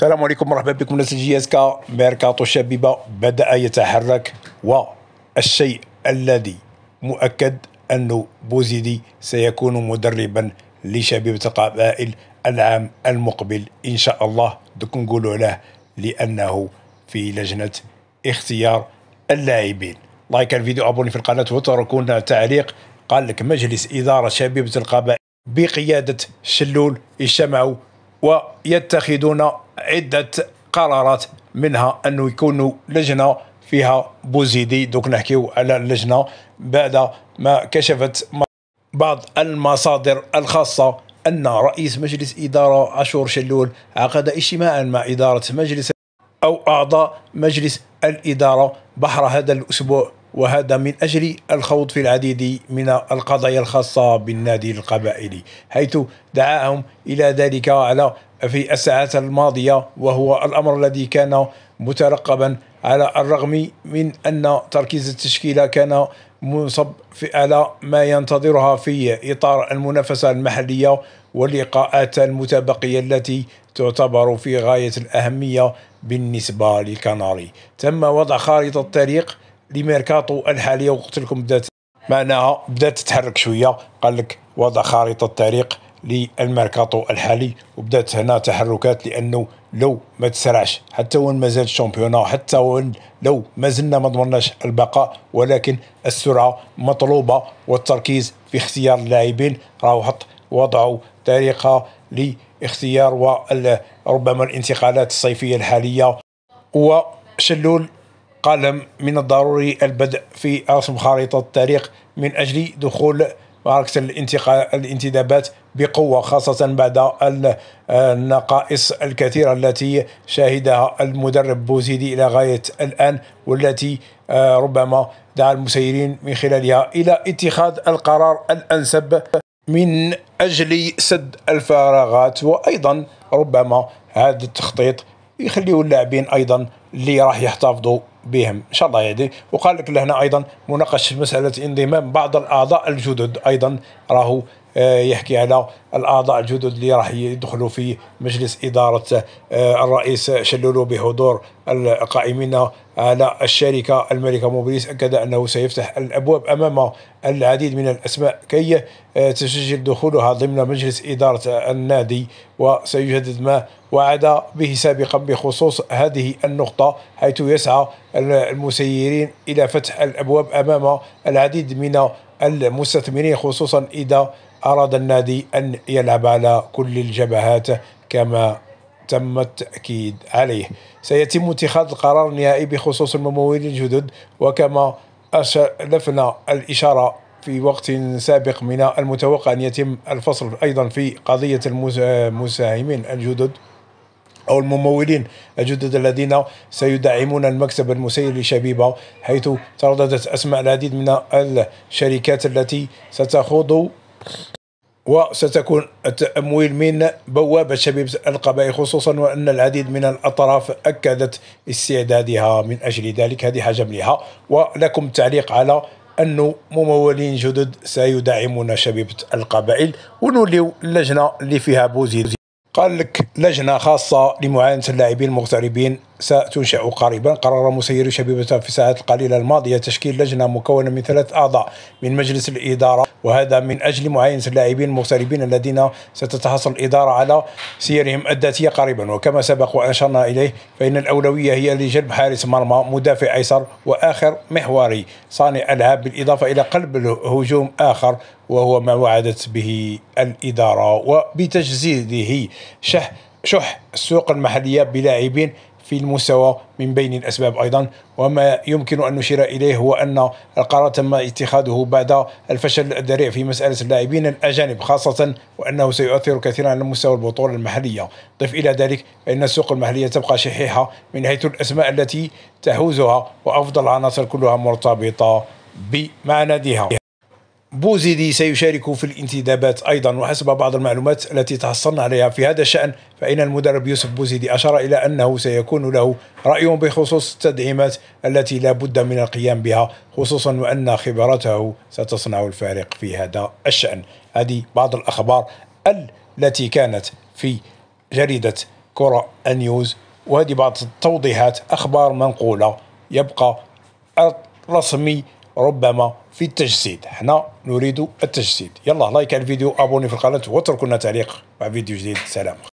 السلام عليكم مرحبا بكم ناس الجي اس كا ميركاتو شبيبه بدا يتحرك والشيء الذي مؤكد انه بوزيدي سيكون مدربا لشبيبه القبائل العام المقبل ان شاء الله دوك نقولوا له لانه في لجنه اختيار اللاعبين لايك الفيديو ابوني في القناه وتركونا تعليق قال لك مجلس اداره شبيبه القبائل بقياده شلول اجتمعوا ويتخذون عدة قرارات منها أنه يكونوا لجنة فيها بوزيدي دوك نحكيو على اللجنة بعد ما كشفت بعض المصادر الخاصة أن رئيس مجلس إدارة عاشور شلول عقد اجتماعا مع إدارة مجلس أو أعضاء مجلس الإدارة بحر هذا الأسبوع وهذا من أجل الخوض في العديد من القضايا الخاصة بالنادي القبائلي حيث دعاهم إلى ذلك على في الساعات الماضية وهو الأمر الذي كان مترقبا على الرغم من أن تركيز التشكيلة كان منصب في على ما ينتظرها في إطار المنافسة المحلية واللقاءات المتبقية التي تعتبر في غاية الأهمية بالنسبة للكناري تم وضع خارطة الطريق لي ميركاتو الحاليه وقلت لكم بدات معناها بدات تتحرك شويه قال لك وضع خارطة الطريق للميركاتو الحالي وبدات هنا تحركات لانه لو ما تسرعش حتى وين مازال الشامبيونا حتى وين لو ما زلنا ما ضمناش البقاء ولكن السرعه مطلوبه والتركيز في اختيار اللاعبين راهو حط وضعوا طريقه لاختيار وربما الانتقالات الصيفيه الحاليه وشلول قال من الضروري البدء في رسم خريطة التاريخ من أجل دخول معركة الانتدابات بقوة خاصة بعد النقائص الكثيرة التي شهدها المدرب بوزيدي إلى غاية الآن والتي آه، ربما دعا المسيرين من خلالها إلى اتخاذ القرار الأنسب من أجل سد الفراغات وأيضا ربما هذا التخطيط يخليه اللاعبين أيضا اللي راح يحتفظوا بهم ان شاء الله يعني وقال لك لهنا ايضا مناقشه مساله انضمام بعض الاعضاء الجدد ايضا راهو آه، يحكي على الاعضاء الجدد اللي راح يدخلوا في مجلس اداره آه، الرئيس شلولو بحضور القائمين على الشركه الملكه موبيليس اكد انه سيفتح الابواب امام العديد من الاسماء كي آه، تسجل دخولها ضمن مجلس اداره النادي وسيجدد ما وعد به سابقا بخصوص هذه النقطه حيث يسعى المسيرين الى فتح الابواب امام العديد من المستثمرين خصوصا اذا أراد النادي أن يلعب على كل الجبهات كما تم التأكيد عليه سيتم اتخاذ القرار النهائي بخصوص الممولين الجدد وكما أشرفنا الإشارة في وقت سابق من المتوقع أن يتم الفصل أيضا في قضية المساهمين الجدد أو الممولين الجدد الذين سيدعمون المكتب المسير لشبيبة حيث ترددت أسماء العديد من الشركات التي ستخوض وستكون التأمويل من بوابة شبيبة القبائل خصوصا وأن العديد من الأطراف أكدت استعدادها من أجل ذلك هذه حاجة مليحة ولكم تعليق على أن ممولين جدد سيدعمون شبيبة القبائل ونوليو اللجنة اللي فيها بوزيد قال لك لجنة خاصة لمعاينة اللاعبين المغتربين ستنشأ قريبا قرر مسير شبيبة في الساعات القليلة الماضية تشكيل لجنة مكونة من ثلاث أعضاء من مجلس الإدارة وهذا من أجل معاينة اللاعبين المغتربين الذين ستتحصل الإدارة على سيرهم الذاتية قريبا وكما سبق وأشرنا إليه فإن الأولوية هي لجلب حارس مرمى مدافع أيسر وآخر محوري صانع ألعاب بالإضافة إلى قلب الهجوم آخر وهو ما وعدت به الإدارة وبتجزيده شح شح السوق المحلية بلاعبين في المستوى من بين الأسباب أيضا وما يمكن أن نشير إليه هو أن القرار تم اتخاذه بعد الفشل الذريع في مسألة اللاعبين الأجانب خاصة وأنه سيؤثر كثيرا على مستوى البطولة المحلية ضف إلى ذلك فإن السوق المحلية تبقى شحيحة من حيث الأسماء التي تهوزها وأفضل عناصر كلها مرتبطة بمعنادها بوزيدي سيشارك في الانتدابات أيضا وحسب بعض المعلومات التي تحصلنا عليها في هذا الشأن فإن المدرب يوسف بوزيدي أشار إلى أنه سيكون له رأي بخصوص التدعيمات التي لا بد من القيام بها خصوصا وأن خبرته ستصنع الفارق في هذا الشأن هذه بعض الأخبار التي كانت في جريدة كرة النيوز وهذه بعض التوضيحات أخبار منقولة يبقى الرسمي ربما في التجسيد حنا نريد التجسيد يلا لايك على الفيديو ابوني في القناه واتركوا لنا تعليق مع فيديو جديد سلام